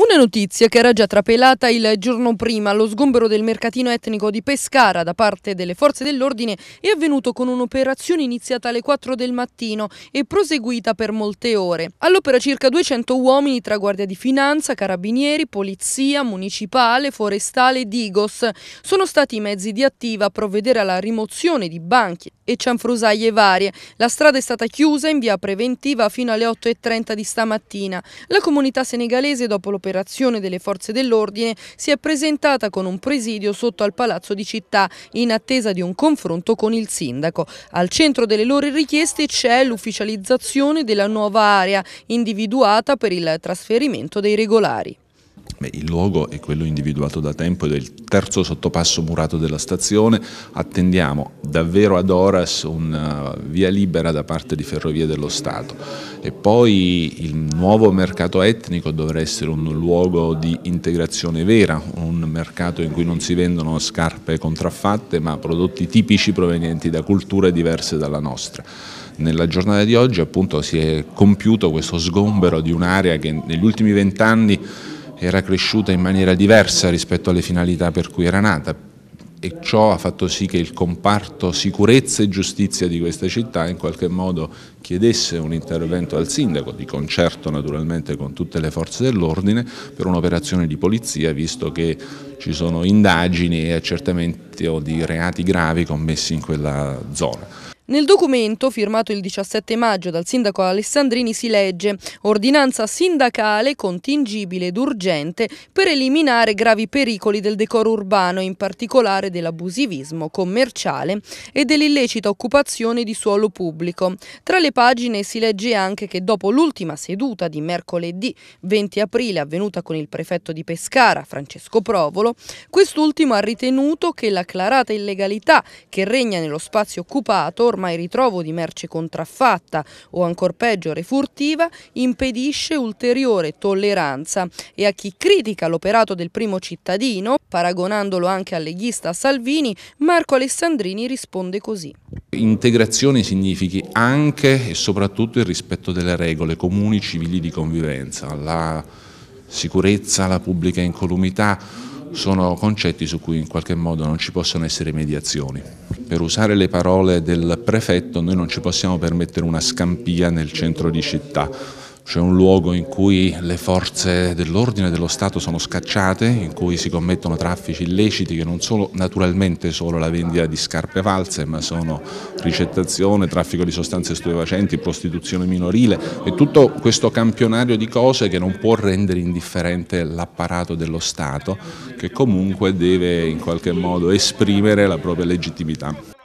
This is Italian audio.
Una notizia che era già trapelata il giorno prima, lo sgombero del mercatino etnico di Pescara da parte delle forze dell'ordine è avvenuto con un'operazione iniziata alle 4 del mattino e proseguita per molte ore. All'opera circa 200 uomini tra guardia di finanza, carabinieri, polizia, municipale, forestale e Digos. Sono stati i mezzi di attiva a provvedere alla rimozione di banchi e cianfrusaglie varie. La strada è stata chiusa in via preventiva fino alle 8.30 di stamattina. La comunità senegalese dopo l'operazione operazione delle forze dell'ordine, si è presentata con un presidio sotto al Palazzo di Città in attesa di un confronto con il sindaco. Al centro delle loro richieste c'è l'ufficializzazione della nuova area individuata per il trasferimento dei regolari. Beh, il luogo è quello individuato da tempo ed è il terzo sottopasso murato della stazione. Attendiamo davvero ad Horas una eh, via libera da parte di Ferrovie dello Stato. E poi il nuovo mercato etnico dovrà essere un luogo di integrazione vera, un mercato in cui non si vendono scarpe contraffatte ma prodotti tipici provenienti da culture diverse dalla nostra. Nella giornata di oggi appunto si è compiuto questo sgombero di un'area che negli ultimi vent'anni era cresciuta in maniera diversa rispetto alle finalità per cui era nata e ciò ha fatto sì che il comparto sicurezza e giustizia di questa città in qualche modo chiedesse un intervento al sindaco, di concerto naturalmente con tutte le forze dell'ordine, per un'operazione di polizia, visto che ci sono indagini e accertamenti di reati gravi commessi in quella zona. Nel documento, firmato il 17 maggio dal sindaco Alessandrini, si legge ordinanza sindacale contingibile ed urgente per eliminare gravi pericoli del decoro urbano, in particolare dell'abusivismo commerciale e dell'illecita occupazione di suolo pubblico. Tra le pagine si legge anche che dopo l'ultima seduta di mercoledì 20 aprile avvenuta con il prefetto di Pescara, Francesco Provolo, quest'ultimo ha ritenuto che l'acclarata illegalità che regna nello spazio occupato ormai ritrovo di merce contraffatta o ancor peggio refurtiva impedisce ulteriore tolleranza e a chi critica l'operato del primo cittadino, paragonandolo anche al leghista Salvini, Marco Alessandrini risponde così. Integrazione significa anche e soprattutto il rispetto delle regole comuni civili di convivenza, la sicurezza, la pubblica incolumità, sono concetti su cui in qualche modo non ci possono essere mediazioni. Per usare le parole del prefetto noi non ci possiamo permettere una scampia nel centro di città, c'è un luogo in cui le forze dell'ordine dello Stato sono scacciate, in cui si commettono traffici illeciti che non sono naturalmente solo la vendita di scarpe false, ma sono ricettazione, traffico di sostanze stupefacenti, prostituzione minorile e tutto questo campionario di cose che non può rendere indifferente l'apparato dello Stato che comunque deve in qualche modo esprimere la propria legittimità.